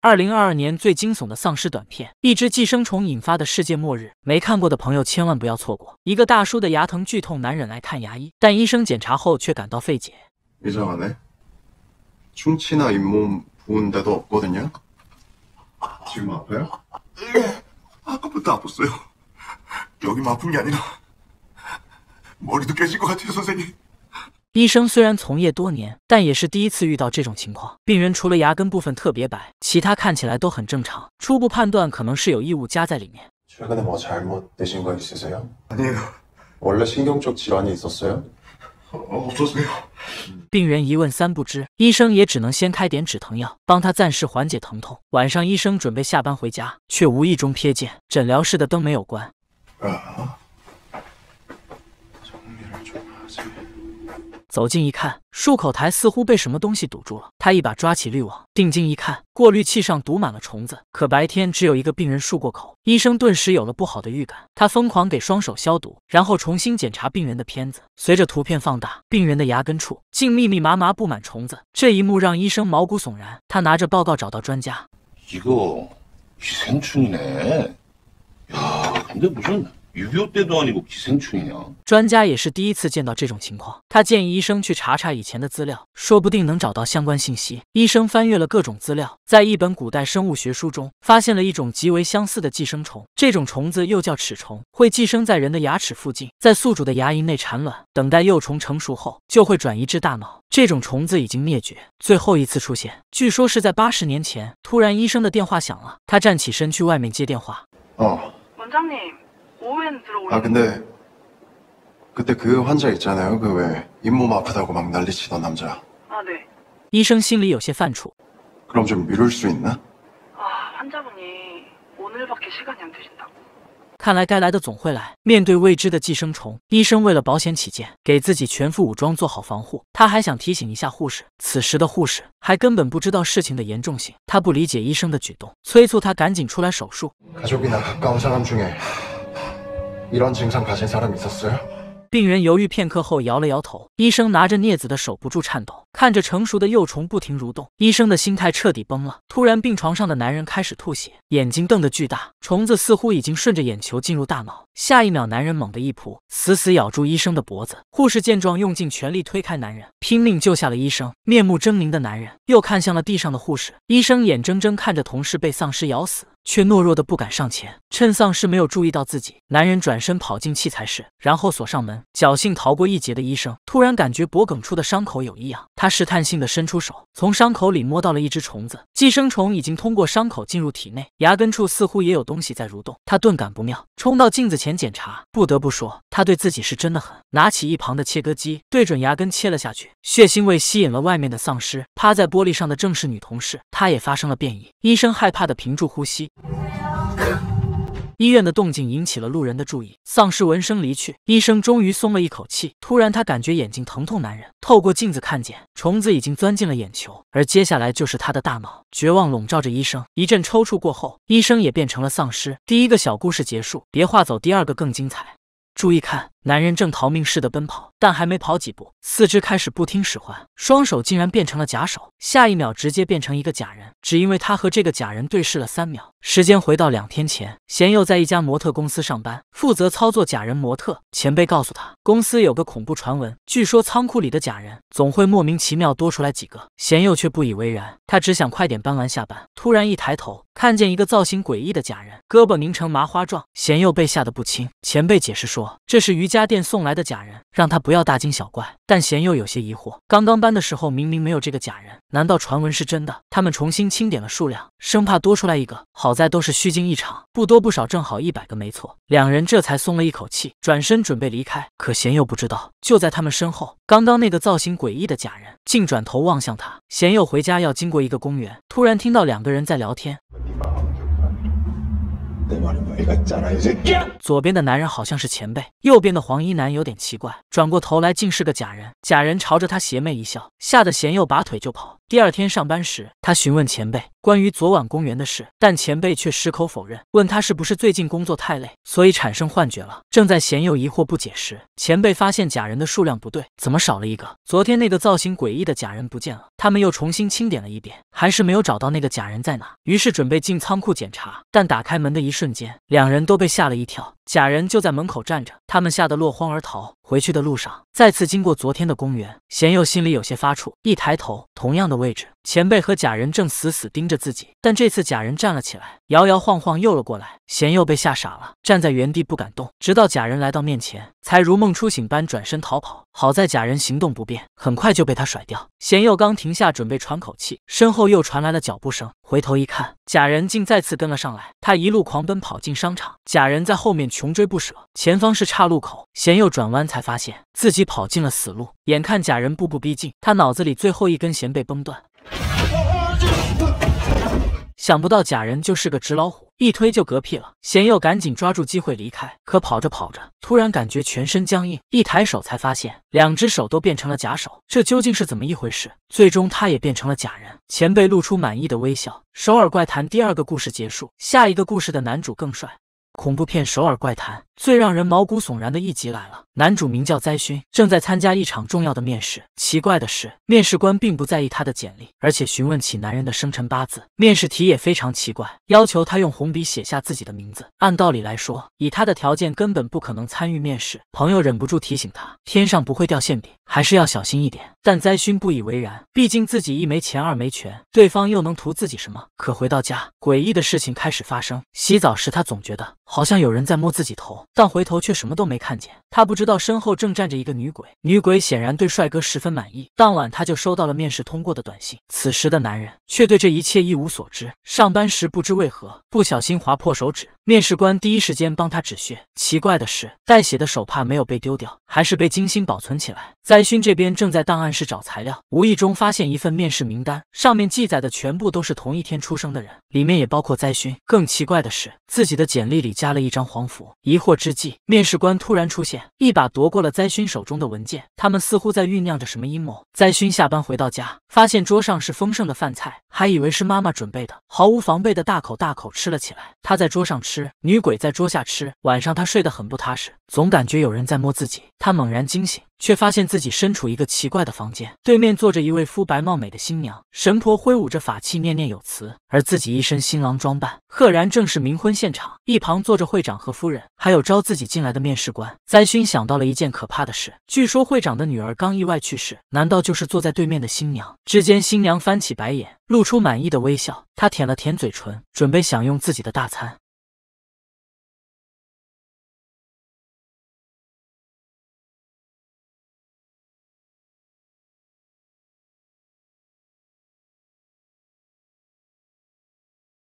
二零二二年最惊悚的丧尸短片，一只寄生虫引发的世界末日，没看过的朋友千万不要错过。一个大叔的牙疼剧痛难忍来看牙医，但医生检查后却感到费解。이상한데충치나잇몸부은데도없거든요지금아파요네아까부터아팠어요여기아픈게아니라머리도깨질것같아요선생님医生虽然从业多年，但也是第一次遇到这种情况。病人除了牙根部分特别白，其他看起来都很正常。初步判断可能是有异物夹在里面。잘못신거있으세요아니요원래신경질환이있었어요病人一问三不知，医生也只能先开点止疼药，帮他暂时缓解疼痛。晚上，医生准备下班回家，却无意中瞥见诊疗室的灯没有关。走近一看，漱口台似乎被什么东西堵住了。他一把抓起滤网，定睛一看，过滤器上堵满了虫子。可白天只有一个病人漱过口，医生顿时有了不好的预感。他疯狂给双手消毒，然后重新检查病人的片子。随着图片放大，病人的牙根处竟密密麻麻布满虫子。这一幕让医生毛骨悚然。他拿着报告找到专家，一个，一群虫子，呀，绝不是的。专家也是第一次见到这种情况，他建议医生去查查以前的资料，说不定能找到相关信息。医生翻阅了各种资料，在一本古代生物学书中发现了一种极为相似的寄生虫，这种虫子又叫齿虫，会寄生在人的牙齿附近，在宿主的牙龈内产卵，等待幼虫成熟后就会转移至大脑。这种虫子已经灭绝，最后一次出现据说是在八十年前。突然，医生的电话响了，他站起身去外面接电话。哦，文章你。啊，对。医生心里有些犯怵。看来该来的总会来。面对未知的寄生虫，医生为了保险起见，给自己全副武装做好防护。他还想提醒一下护士。此时的护士还根本不知道事情的严重性，他不理解医生的举动，催促他赶紧出来手术。病人犹豫片刻后摇了摇头。医生拿着镊子的手不住颤抖，看着成熟的幼虫不停蠕动。医生的心态彻底崩了。突然，病床上的男人开始吐血，眼睛瞪得巨大，虫子似乎已经顺着眼球进入大脑。下一秒，男人猛地一扑，死死咬住医生的脖子。护士见状，用尽全力推开男人，拼命救下了医生。面目狰狞的男人又看向了地上的护士。医生眼睁睁看着同事被丧尸咬死。却懦弱的不敢上前，趁丧尸没有注意到自己，男人转身跑进器材室，然后锁上门。侥幸逃过一劫的医生突然感觉脖梗处的伤口有异样，他试探性的伸出手，从伤口里摸到了一只虫子，寄生虫已经通过伤口进入体内，牙根处似乎也有东西在蠕动。他顿感不妙，冲到镜子前检查。不得不说，他对自己是真的狠，拿起一旁的切割机，对准牙根切了下去。血腥味吸引了外面的丧尸，趴在玻璃上的正是女同事，她也发生了变异。医生害怕的屏住呼吸。医院的动静引起了路人的注意，丧尸闻声离去，医生终于松了一口气。突然，他感觉眼睛疼痛难忍，透过镜子看见虫子已经钻进了眼球，而接下来就是他的大脑。绝望笼罩着医生，一阵抽搐过后，医生也变成了丧尸。第一个小故事结束，别划走，第二个更精彩，注意看。男人正逃命似的奔跑，但还没跑几步，四肢开始不听使唤，双手竟然变成了假手，下一秒直接变成一个假人，只因为他和这个假人对视了三秒。时间回到两天前，贤佑在一家模特公司上班，负责操作假人模特。前辈告诉他，公司有个恐怖传闻，据说仓库里的假人总会莫名其妙多出来几个。贤佑却不以为然，他只想快点搬完下班。突然一抬头，看见一个造型诡异的假人，胳膊拧成麻花状，贤佑被吓得不轻。前辈解释说，这是瑜伽。家店送来的假人，让他不要大惊小怪，但贤佑有些疑惑。刚刚搬的时候明明没有这个假人，难道传闻是真的？他们重新清点了数量，生怕多出来一个。好在都是虚惊一场，不多不少，正好一百个没错。两人这才松了一口气，转身准备离开。可贤佑不知道，就在他们身后，刚刚那个造型诡异的假人竟转头望向他。贤佑回家要经过一个公园，突然听到两个人在聊天。左边的男人好像是前辈，右边的黄衣男有点奇怪，转过头来竟是个假人，假人朝着他邪魅一笑，吓得贤佑拔腿就跑。第二天上班时，他询问前辈关于昨晚公园的事，但前辈却矢口否认，问他是不是最近工作太累，所以产生幻觉了。正在贤佑疑惑不解时，前辈发现假人的数量不对，怎么少了一个？昨天那个造型诡异的假人不见了。他们又重新清点了一遍，还是没有找到那个假人在哪。于是准备进仓库检查，但打开门的一瞬间，两人都被吓了一跳，假人就在门口站着，他们吓得落荒而逃。回去的路上，再次经过昨天的公园，贤佑心里有些发怵。一抬头，同样的位置。前辈和假人正死死盯着自己，但这次假人站了起来，摇摇晃晃又了过来。贤佑被吓傻了，站在原地不敢动，直到假人来到面前，才如梦初醒般转身逃跑。好在假人行动不便，很快就被他甩掉。贤佑刚停下准备喘口气，身后又传来了脚步声。回头一看，假人竟再次跟了上来。他一路狂奔，跑进商场，假人在后面穷追不舍。前方是岔路口，贤佑转弯才发现自己跑进了死路。眼看假人步步逼近，他脑子里最后一根弦被崩断。想不到假人就是个纸老虎，一推就嗝屁了。贤佑赶紧抓住机会离开，可跑着跑着，突然感觉全身僵硬，一抬手才发现两只手都变成了假手，这究竟是怎么一回事？最终他也变成了假人。前辈露出满意的微笑。首尔怪谈第二个故事结束，下一个故事的男主更帅。恐怖片《首尔怪谈》最让人毛骨悚然的一集来了。男主名叫灾勋，正在参加一场重要的面试。奇怪的是，面试官并不在意他的简历，而且询问起男人的生辰八字。面试题也非常奇怪，要求他用红笔写下自己的名字。按道理来说，以他的条件，根本不可能参与面试。朋友忍不住提醒他，天上不会掉馅饼，还是要小心一点。但灾勋不以为然，毕竟自己一没钱，二没权，对方又能图自己什么？可回到家，诡异的事情开始发生。洗澡时，他总觉得。好像有人在摸自己头，但回头却什么都没看见。他不知道身后正站着一个女鬼。女鬼显然对帅哥十分满意。当晚他就收到了面试通过的短信。此时的男人却对这一切一无所知。上班时不知为何不小心划破手指，面试官第一时间帮他止血。奇怪的是，带血的手帕没有被丢掉，还是被精心保存起来。灾勋这边正在档案室找材料，无意中发现一份面试名单，上面记载的全部都是同一天出生的人，里面也包括灾勋。更奇怪的是，自己的简历里。加了一张黄符，疑惑之际，面试官突然出现，一把夺过了灾勋手中的文件。他们似乎在酝酿着什么阴谋。灾勋下班回到家，发现桌上是丰盛的饭菜，还以为是妈妈准备的，毫无防备的大口大口吃了起来。他在桌上吃，女鬼在桌下吃。晚上他睡得很不踏实，总感觉有人在摸自己。他猛然惊醒。却发现自己身处一个奇怪的房间，对面坐着一位肤白貌美的新娘，神婆挥舞着法器，念念有词，而自己一身新郎装扮，赫然正是冥婚现场。一旁坐着会长和夫人，还有招自己进来的面试官。灾勋想到了一件可怕的事，据说会长的女儿刚意外去世，难道就是坐在对面的新娘？之间，新娘翻起白眼，露出满意的微笑，她舔了舔嘴唇，准备享用自己的大餐。